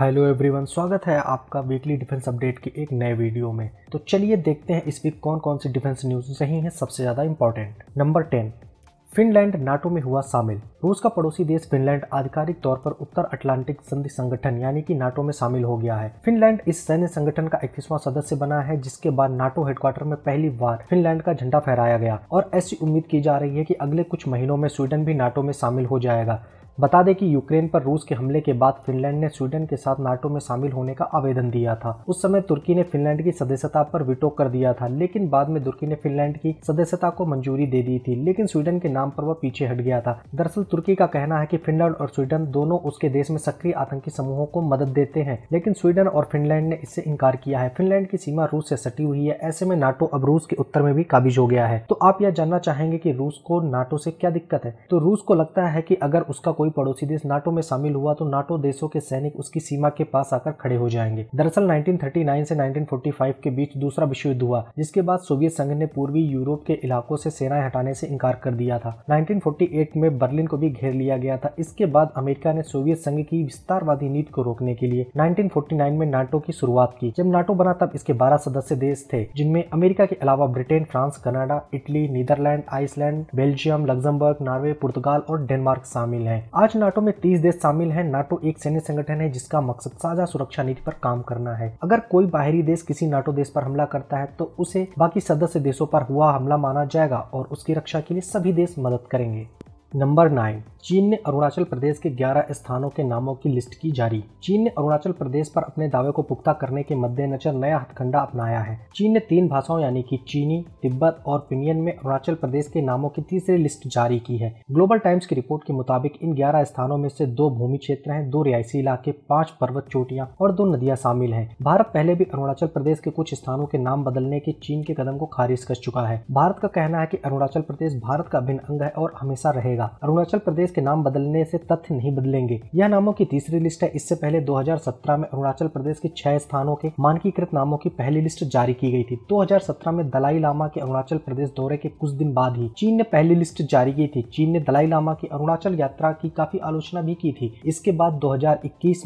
Hello everyone स्वागत है आपका वीकली डिफेंस अपडेट की एक नए वीडियो में तो चलिए देखते हैं इस वीक कौन कौन सी डिफेंस न्यूज सही हैं सबसे ज़्यादा important number ten Finland NATO में हुआ शामिल रूस का पड़ोसी देश फिनलैंड आधिकारिक तौर पर उत्तर अटलांटिक संधि संगठन यानी कि नाटो में शामिल हो गया है फिनलैंड इस सैन्य संगठन का इक्कीसवां सदस्य बना है जिसके बाद नाटो हेडक्वार्टर में पहली बार फिनलैंड का झंडा फहराया गया और ऐसी उम्मीद की जा रही है कि अगले कुछ महीनों में स्वीडन भी नाटो में शामिल हो जाएगा बता दें कि यूक्रेन पर रूस के हमले के बाद फिनलैंड ने स्वीडन के साथ नाटो में शामिल होने का आवेदन दिया था उस समय तुर्की ने फिनलैंड की सदस्यता पर विटो कर दिया था लेकिन बाद में तुर्की ने फिनलैंड की सदस्यता को मंजूरी दे दी थी लेकिन स्वीडन के नाम पर वह पीछे हट गया था दरअसल तुर्की का कहना है की फिनलैंड और स्वीडन दोनों उसके देश में सक्रिय आतंकी समूहों को मदद देते हैं लेकिन स्वीडन और फिनलैंड ने इससे इनकार किया है फिनलैंड की सीमा रूस से सटी हुई है ऐसे में नाटो अब रूस के उत्तर में भी काबिज हो गया है तो आप यह जानना चाहेंगे की रूस को नाटो से क्या दिक्कत है तो रूस को लगता है की अगर उसका कोई पड़ोसी देश नाटो में शामिल हुआ तो नाटो देशों के सैनिक उसकी सीमा के पास आकर खड़े हो जाएंगे दरअसल 1939 से 1945 के बीच दूसरा विश्व युद्ध हुआ जिसके बाद सोवियत संघ ने पूर्वी यूरोप के इलाकों से सेनाएं हटाने से इनकार कर दिया था 1948 में बर्लिन को भी घेर लिया गया था इसके बाद अमेरिका ने सोवियत संघ की विस्तारवादी नीति को रोकने के लिए 1949 में नाटो की शुरुआत की जब नाटो बना तब इसके 12 सदस्य देश थे जिनमें अमेरिका के अलावा Britain France Canada Italy Netherland Iceland Belgium Luxembourg Norway पुर्तगाल और डेनमार्क शामिल है आज नाटो में तीस देश शामिल हैं नाटो एक सैन्य संगठन है जिसका मकसद साझा सुरक्षा नीति पर काम करना है अगर कोई बाहरी देश किसी नाटो देश पर हमला करता है तो उसे बाकी सदस्य देशों पर हुआ हमला माना जाएगा और उसकी रक्षा के लिए सभी देश मदद करेंगे नंबर नाइन चीन ने अरुणाचल प्रदेश के 11 स्थानों के नामों की लिस्ट की जारी चीन ने अरुणाचल प्रदेश पर अपने दावे को पुख्ता करने के मद्देनजर नया हथकंडा अपनाया है चीन ने तीन भाषाओं यानी कि चीनी तिब्बत और पिनियन में अरुणाचल प्रदेश के नामों की तीसरी लिस्ट जारी की है ग्लोबल टाइम्स की रिपोर्ट के मुताबिक इन ग्यारह स्थानों में से दो भूमि क्षेत्र है दो रियासी इलाके पांच पर्वत चोटियाँ और दो नदियाँ शामिल है भारत पहले भी अरुणाचल प्रदेश के कुछ स्थानों के नाम बदलने के चीन के कदम को खारिज कर चुका है भारत का कहना है की अरुणाचल प्रदेश भारत का अभिन्न अंग है और हमेशा रहेगा जाएगा अरुणाचल प्रदेश के नाम बदलने से तथ्य नहीं बदलेंगे यह नामों की तीसरी लिस्ट है इससे पहले 2017 में अरुणाचल प्रदेश के छह स्थानों के मानकीकृत नामों की पहली लिस्ट जारी की गई थी 2017 में दलाई लामा के अरुणाचल प्रदेश दौरे के कुछ दिन बाद ही चीन ने पहली लिस्ट जारी की थी चीन ने दलाई लामा की अरुणाचल यात्रा की काफी आलोचना भी की थी इसके बाद दो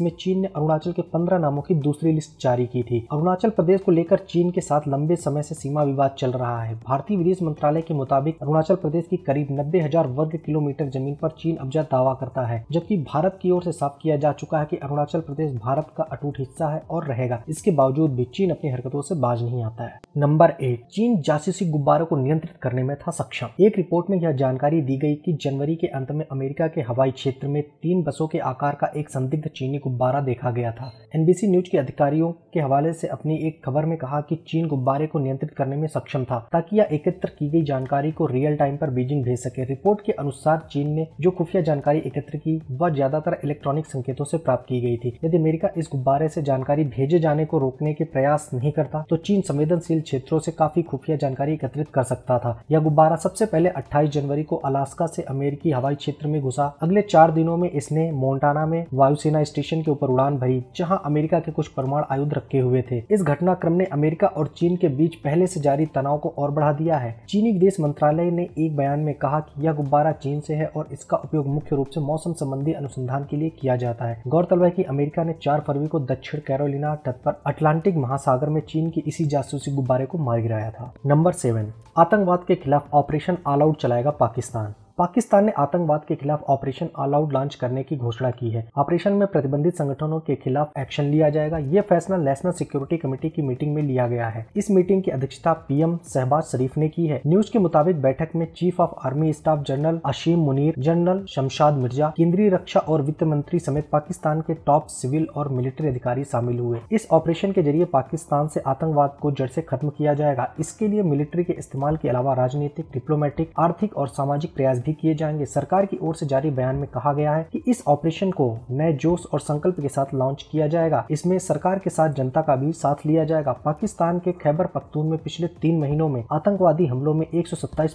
में चीन ने अरुणाचल के पंद्रह नामों की दूसरी लिस्ट जारी की थी अरुणाचल प्रदेश को लेकर चीन के साथ लंबे समय से सीमा विवाद चल रहा है भारतीय विदेश मंत्रालय के मुताबिक अरुणाचल प्रदेश की करीब नब्बे वर्ग किलोमीटर मीटर जमीन पर चीन अब्जा दावा करता है जबकि भारत की ओर से साफ किया जा चुका है कि अरुणाचल प्रदेश भारत का अटूट हिस्सा है और रहेगा इसके बावजूद भी चीन अपनी हरकतों से बाज नहीं आता है नंबर एक चीन जासूसी गुब्बारों को नियंत्रित करने में था सक्षम एक रिपोर्ट में यह जानकारी दी गई की जनवरी के अंत में अमेरिका के हवाई क्षेत्र में तीन बसों के आकार का एक संदिग्ध चीनी गुब्बारा देखा गया था एनबीसी न्यूज के अधिकारियों के हवाले से अपनी एक खबर में कहा कि चीन गुब्बारे को नियंत्रित करने में सक्षम था ताकि यह एकत्र की गई जानकारी को रियल टाइम पर बीजिंग भेज सके रिपोर्ट के अनुसार बाद चीन ने जो खुफिया जानकारी एकत्र की वह ज्यादातर इलेक्ट्रॉनिक संकेतों से प्राप्त की गई थी यदि अमेरिका इस गुब्बारे से जानकारी भेजे जाने को रोकने के प्रयास नहीं करता तो चीन संवेदनशील क्षेत्रों से काफी खुफिया जानकारी एकत्रित कर सकता था यह गुब्बारा सबसे पहले अट्ठाईस जनवरी को अलास्का से अमेरिकी हवाई क्षेत्र में घुसा अगले चार दिनों में इसने मोन्टाना में वायुसेना स्टेशन के ऊपर उड़ान भरी जहाँ अमेरिका के कुछ परमाणु आयुध रखे हुए थे इस घटनाक्रम ने अमेरिका और चीन के बीच पहले से जारी तनाव को और बढ़ा दिया है चीनी विदेश मंत्रालय ने एक बयान में कहा कि यह गुब्बारा चीन चीन से है और इसका उपयोग मुख्य रूप से मौसम संबंधी अनुसंधान के लिए किया जाता है गौरतलब है कि अमेरिका ने चार फरवरी को दक्षिण कैरोलिना तट पर अटलांटिक महासागर में चीन की इसी जासूसी गुब्बारे को मार गिराया था नंबर सेवन आतंकवाद के खिलाफ ऑपरेशन ऑल आउट चलाएगा पाकिस्तान पाकिस्तान ने आतंकवाद के खिलाफ ऑपरेशन ऑल आउट लॉन्च करने की घोषणा की है ऑपरेशन में प्रतिबंधित संगठनों के खिलाफ एक्शन लिया जाएगा यह फैसला नेशनल सिक्योरिटी कमेटी की मीटिंग में लिया गया है इस मीटिंग की अध्यक्षता पीएम शहबाज शरीफ ने की है न्यूज के मुताबिक बैठक में chief of army staff general Asim Munir general Shamshad Mirza केंद्रीय रक्षा और वित्त मंत्री समेत पाकिस्तान के टॉप सिविल और मिलिट्री अधिकारी शामिल हुए इस ऑपरेशन के जरिए पाकिस्तान से आतंकवाद को जड़ से खत्म किया जाएगा इसके लिए मिलिट्री के इस्तेमाल के अलावा राजनीतिक डिप्लोमेटिक आर्थिक और सामाजिक प्रयास भी भी किए जाएंगे सरकार की ओर से जारी बयान में कहा गया है कि इस ऑपरेशन को नए जोश और संकल्प के साथ लॉन्च किया जाएगा इसमें सरकार के साथ जनता का भी साथ लिया जाएगा पाकिस्तान के खैबर पख्तून में पिछले तीन महीनों में आतंकवादी हमलों में एक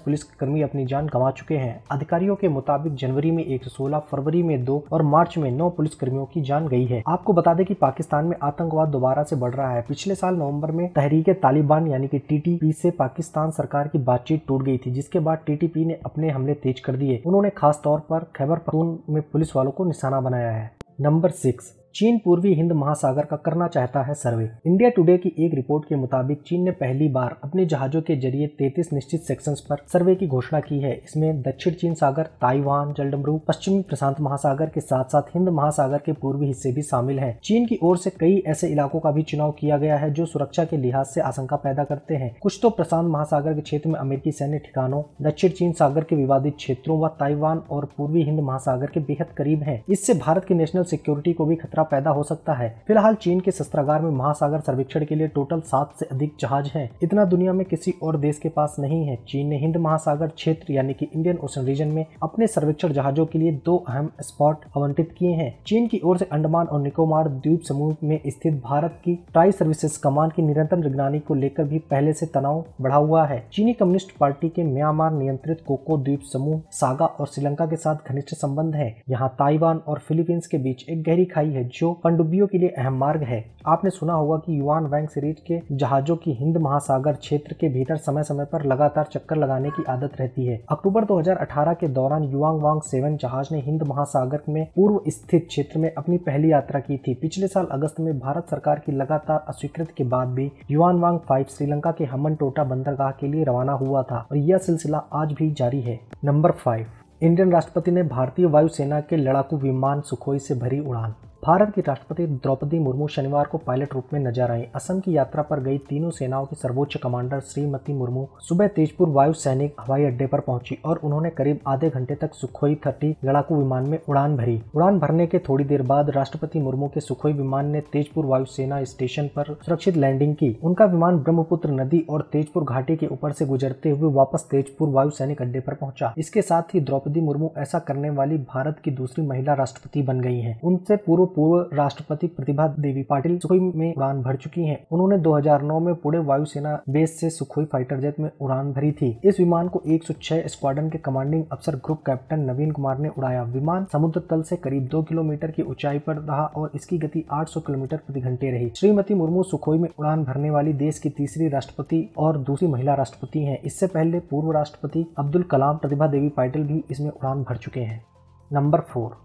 पुलिस कर्मी अपनी जान गंवा चुके हैं अधिकारियों के मुताबिक जनवरी में एक फरवरी में दो और मार्च में नौ पुलिस कर्मियों की जान गई है आपको बता दें कि पाकिस्तान में आतंकवाद दोबारा से बढ़ रहा है पिछले साल नवंबर में तहरीके तालिबान यानी कि टीटीपी से पाकिस्तान सरकार की बातचीत टूट गई थी जिसके बाद टीटीपी ने अपने हमले तेज कर दिए उन्होंने खास तौर पर खैबर पखतून में पुलिस वालों को निशाना बनाया है नंबर सिक्स चीन पूर्वी हिंद महासागर का करना चाहता है सर्वे इंडिया टुडे की एक रिपोर्ट के मुताबिक चीन ने पहली बार अपने जहाजों के जरिए 33 निश्चित सेक्शंस पर सर्वे की घोषणा की है इसमें दक्षिण चीन सागर ताइवान जलडमरू पश्चिमी प्रशांत महासागर के साथ साथ हिंद महासागर के पूर्वी हिस्से भी शामिल है चीन की ओर से कई ऐसे इलाकों का भी चुनाव किया गया है जो सुरक्षा के लिहाज से आशंका पैदा करते हैं कुछ तो प्रशांत महासागर के क्षेत्र में अमेरिकी सैन्य ठिकानों दक्षिण चीन सागर के विवादित क्षेत्रों व ताइवान और पूर्वी हिंद महासागर के बेहद करीब है इससे भारत की नेशनल सिक्योरिटी को भी खतरा पैदा हो सकता है फिलहाल चीन के शस्त्रागार में महासागर सर्वेक्षण के लिए टोटल सात से अधिक जहाज हैं इतना दुनिया में किसी और देश के पास नहीं है चीन ने हिंद महासागर क्षेत्र यानी कि इंडियन ओशन रीजन में अपने सर्वेक्षण जहाजों के लिए दो अहम स्पॉट आवंटित किए हैं चीन की ओर से अंडमान और निकोबार द्वीप समूह में स्थित भारत की ट्राई सर्विसेज कमान की निरंतर निगरानी को लेकर भी पहले से तनाव बढ़ा हुआ है चीनी कम्युनिस्ट पार्टी के म्यांमार नियंत्रित कोको द्वीप समूह सागा और श्रीलंका के साथ घनिष्ठ संबंध है यहाँ ताइवान और फिलीपींस के बीच एक गहरी खाई है जो पंडुबियों के लिए अहम मार्ग है आपने सुना होगा कि युवान वैंग सीरीज के जहाजों की हिंद महासागर क्षेत्र के भीतर समय समय पर लगातार चक्कर लगाने की आदत रहती है अक्टूबर 2018 के दौरान युवांग वांग सेवन जहाज ने हिंद महासागर में पूर्व स्थित क्षेत्र में अपनी पहली यात्रा की थी पिछले साल अगस्त में भारत सरकार की लगातार अस्वीकृति के बाद भी युवान वांग फाइव श्रीलंका के हमन टोटा बंदरगाह के लिए रवाना हुआ था और यह सिलसिला आज भी जारी है नंबर फाइव इंडियन राष्ट्रपति ने भारतीय वायुसेना के लड़ाकू विमान सुखोई से भरी उड़ान भारत की राष्ट्रपति द्रौपदी मुर्मू शनिवार को पायलट रूप में नजर आई असम की यात्रा पर गई तीनों सेनाओं की सर्वोच्च कमांडर श्रीमती मुर्मू सुबह तेजपुर वायु सैनिक हवाई अड्डे पर पहुंची और उन्होंने करीब आधे घंटे तक सुखोई थर्टी लड़ाकू विमान में उड़ान भरी उड़ान भरने के थोड़ी देर बाद राष्ट्रपति मुर्मू के सुखोई विमान ने तेजपुर वायुसेना स्टेशन पर सुरक्षित लैंडिंग की उनका विमान ब्रह्मपुत्र नदी और तेजपुर घाटी के ऊपर से गुजरते हुए वापस तेजपुर वायु सैनिक अड्डे पर पहुंचा इसके साथ ही द्रौपदी मुर्मू ऐसा करने वाली भारत की दूसरी महिला राष्ट्रपति बन गई है उनसे पूर्व पूर्व राष्ट्रपति प्रतिभा देवी पाटिल सुखोई में उड़ान भर चुकी हैं। उन्होंने 2009 में पुणे वायुसेना बेस से सुखोई फाइटर जेट में उड़ान भरी थी इस विमान को 106 स्क्वाडन के कमांडिंग अफसर ग्रुप कैप्टन नवीन कुमार ने उड़ाया विमान समुद्र तल से करीब दो किलोमीटर की ऊंचाई पर रहा और इसकी गति आठ किलोमीटर प्रति घंटे रही श्रीमती मुर्मू सुखोई में उड़ान भरने वाली देश की तीसरी राष्ट्रपति और दूसरी महिला राष्ट्रपति है इससे पहले पूर्व राष्ट्रपति अब्दुल कलाम प्रतिभा देवी पाटिल भी इसमें उड़ान भर चुके हैं नंबर फोर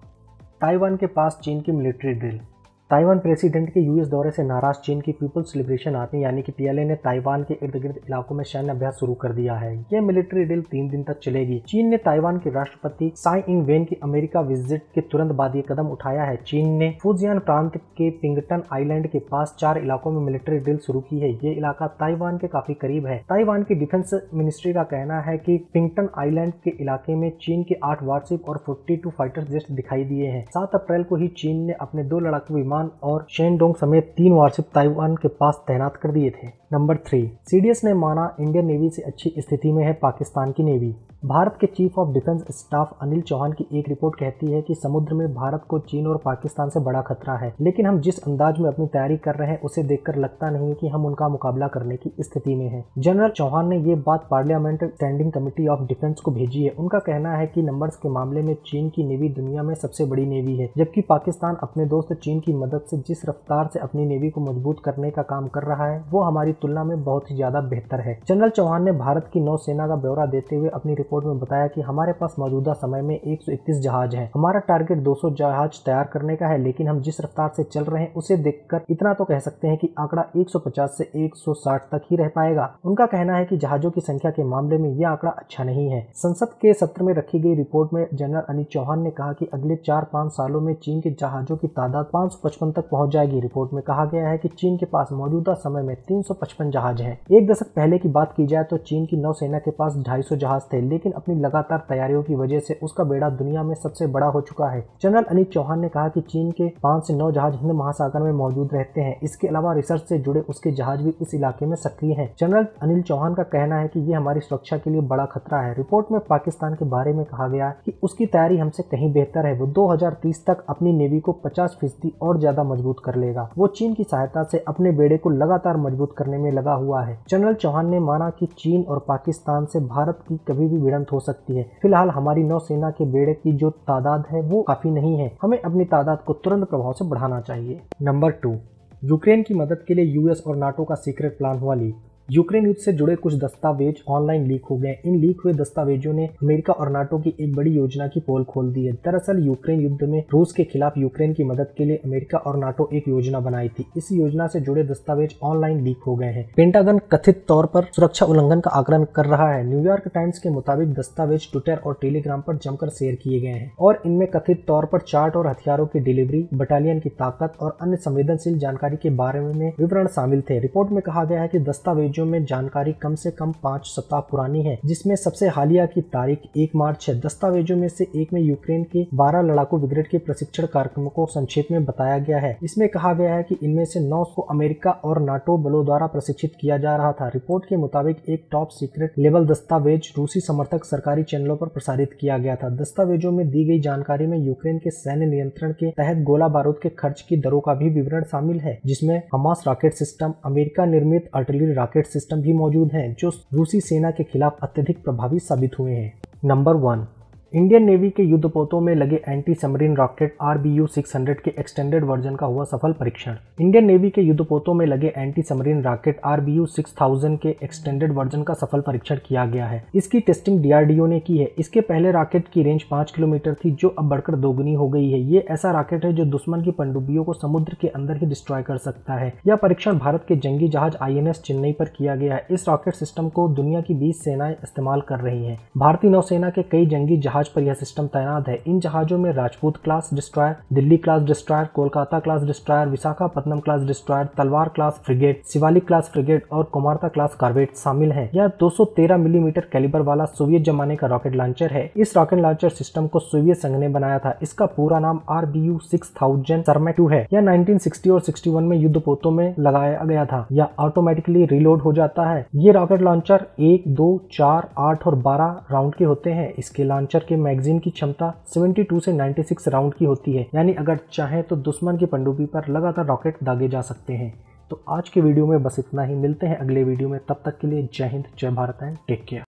ताइवान के पास चीन की मिलिट्री ड्रिल ताइवान प्रेसिडेंट के यूएस दौरे से नाराज चीन की पीपल्स लिबरेशन आर्मी यानी कि पीएलए ने ताइवान के इर्द गिर्द इलाकों में सैन्य अभ्यास शुरू कर दिया है ये मिलिट्री डील तीन दिन तक चलेगी चीन ने ताइवान के राष्ट्रपति साई इंग वेन की अमेरिका विजिट के तुरंत बाद ये कदम उठाया है चीन ने फुजियान प्रांत के पिंगटन आईलैंड के पास चार इलाकों में मिलिट्री डील शुरू की है ये इलाका ताइवान के काफी करीब है ताइवान की डिफेंस मिनिस्ट्री का कहना है की पिंगटन आईलैंड के इलाके में चीन के आठ वार्सिप और फोर्टी फाइटर जेट दिखाई दिए हैं सात अप्रैल को ही चीन ने अपने दो लड़ाकू विमान ताइवान और शेनडोंग समेत तीन वार्षिक ताइवान के पास तैनात कर दिए थे नंबर थ्री सीडीएस ने माना इंडियन नेवी से अच्छी स्थिति में है पाकिस्तान की नेवी भारत के chief of defence staff Anil Chauhan की एक रिपोर्ट कहती है कि समुद्र में भारत को चीन और पाकिस्तान से बड़ा खतरा है लेकिन हम जिस अंदाज में अपनी तैयारी कर रहे हैं उसे देखकर लगता नहीं कि हम उनका मुकाबला करने की स्थिति में हैं। जनरल चौहान ने ये बात parliament standing committee of defence को भेजी है उनका कहना है की नंबर के मामले में चीन की नेवी दुनिया में सबसे बड़ी नेवी है जबकि पाकिस्तान अपने दोस्त चीन की मदद से जिस रफ्तार से अपनी नेवी को मजबूत करने का काम कर रहा है वो हमारी तुलना में बहुत ही ज्यादा बेहतर है जनरल चौहान ने भारत की नौसेना का ब्यौरा देते हुए अपनी रिपोर्ट में बताया कि हमारे पास मौजूदा समय में 131 जहाज हैं हमारा टारगेट 200 जहाज तैयार करने का है लेकिन हम जिस रफ्तार से चल रहे हैं उसे देखकर इतना तो कह सकते हैं कि आंकड़ा 150 से 160 तक ही रह पाएगा उनका कहना है कि जहाजों की संख्या के मामले में यह आंकड़ा अच्छा नहीं है संसद के सत्र में रखी गई रिपोर्ट में जनरल अनिल चौहान ने कहा की अगले चार पाँच सालों में चीन के जहाजों की तादाद पाँच तक पहुँच जाएगी रिपोर्ट में कहा गया है की चीन के पास मौजूदा समय में तीन जहाज है एक दशक पहले की बात की जाए तो चीन की नौसेना के पास ढाई जहाज थे लेकिन अपनी लगातार तैयारियों की वजह से उसका बेड़ा दुनिया में सबसे बड़ा हो चुका है जनरल अनिल चौहान ने कहा कि चीन के पाँच से नौ जहाज हिंद महासागर में मौजूद रहते हैं इसके अलावा रिसर्च से जुड़े उसके जहाज भी इस इलाके में सक्रिय है जनरल अनिल चौहान का कहना है की ये हमारी सुरक्षा के लिए बड़ा खतरा है रिपोर्ट में पाकिस्तान के बारे में कहा गया की उसकी तैयारी हमसे कहीं बेहतर है वो दो तक अपनी नेवी को पचास फीसदी और ज्यादा मजबूत कर लेगा वो चीन की सहायता से अपने बेड़े को लगातार मजबूत करने में लगा हुआ है जनरल चौहान ने माना कि चीन और पाकिस्तान से भारत की कभी भी भिड़ंत हो सकती है फिलहाल हमारी नौसेना के बेड़े की जो तादाद है वो काफी नहीं है हमें अपनी तादाद को तुरंत प्रभाव से बढ़ाना चाहिए नंबर टू यूक्रेन की मदद के लिए यूएस और नाटो का सीक्रेट प्लान हुआ लीक यूक्रेन युद्ध से जुड़े कुछ दस्तावेज ऑनलाइन लीक हो गए इन लीक हुए दस्तावेजों ने अमेरिका और नाटो की एक बड़ी योजना की पोल खोल दी है दरअसल यूक्रेन युद्ध में रूस के खिलाफ यूक्रेन की मदद के लिए अमेरिका और नाटो एक योजना बनाई थी इस योजना से जुड़े दस्तावेज ऑनलाइन लीक हो गए हैं पेंटागन कथित तौर पर सुरक्षा उल्लंघन का आकलन कर रहा है न्यूयॉर्क टाइम्स के मुताबिक दस्तावेज ट्विटर और टेलीग्राम पर जमकर शेयर किए गए हैं और इनमें कथित तौर पर चार्ट और हथियारों की डिलीवरी बटालियन की ताकत और अन्य संवेदनशील जानकारी के बारे में विवरण शामिल थे रिपोर्ट में कहा गया है की दस्तावेज राज्यों में जानकारी कम से कम पाँच सप्ताह पुरानी है जिसमें सबसे हालिया की तारीख एक मार्च है दस्तावेजों में से एक में यूक्रेन के बारह लड़ाकू ब्रिगेड के प्रशिक्षण कार्यक्रमों को संक्षेप में बताया गया है इसमें कहा गया है की इनमें से नौ को अमेरिका और नाटो बलों द्वारा प्रशिक्षित किया जा रहा था रिपोर्ट के मुताबिक एक टॉप सीक्रेट लेवल दस्तावेज रूसी समर्थक सरकारी चैनलों पर प्रसारित किया गया था दस्तावेजों में दी गई जानकारी में यूक्रेन के सैन्य नियंत्रण के तहत गोला बारूद के खर्च की दरों का भी विवरण शामिल है जिसमें हमास रॉकेट सिस्टम अमेरिका निर्मित अर्टिलरी रॉकेट सिस्टम भी मौजूद हैं जो रूसी सेना के खिलाफ अत्यधिक प्रभावी साबित हुए हैं नंबर वन इंडियन नेवी के युद्धपोतों में लगे anti submarine rocket R B U six hundred के एक्सटेंडेड वर्जन का हुआ सफल परीक्षण इंडियन नेवी के युद्धपोतों में लगे anti submarine rocket R B U six thousand के एक्सटेंडेड वर्जन का सफल परीक्षण किया गया है इसकी टेस्टिंग डीआरडीओ ने की है इसके पहले रॉकेट की रेंज पांच किलोमीटर थी जो अब बढ़कर दोगुनी हो गई है ये ऐसा रॉकेट है जो दुश्मन की पंडुबियों को समुद्र के अंदर ही डिस्ट्रॉय कर सकता है यह परीक्षण भारत के जंगी जहाज आई चेन्नई पर किया गया है इस रॉकेट सिस्टम को दुनिया की बीस सेनाएं इस्तेमाल कर रही है भारतीय नौसेना के कई जंगी जहाज जहाज पर यह सिस्टम तैनात है इन जहाजों में Rajput class destroyer Delhi class destroyer Kolkata class destroyer Visakhapatnam class destroyer Talwar class frigate Shivalik class frigate और कुमारता क्लास कार्बेट शामिल है यह दो मिलीमीटर कैलिबर वाला सोवियत जमाने का रॉकेट लॉन्चर है इस रॉकेट लॉन्चर सिस्टम को सोवियत संघ ने बनाया था इसका पूरा नाम R B U six thousand two है यह नाइनटीन सिक्सटी और सिक्सटी वन में युद्ध पोतों में लगाया गया था यह ऑटोमेटिकली रिलोड हो जाता है ये रॉकेट लॉन्चर एक दो चार आठ और बारह राउंड के होते हैं इसके लॉन्चर के मैगजीन की क्षमता 72 से 96 राउंड की होती है यानी अगर चाहें तो दुश्मन की पंडुबी पर लगातार रॉकेट दागे जा सकते हैं तो आज के वीडियो में बस इतना ही मिलते हैं अगले वीडियो में तब तक के लिए जय हिंद जय भारत एंड टेक केयर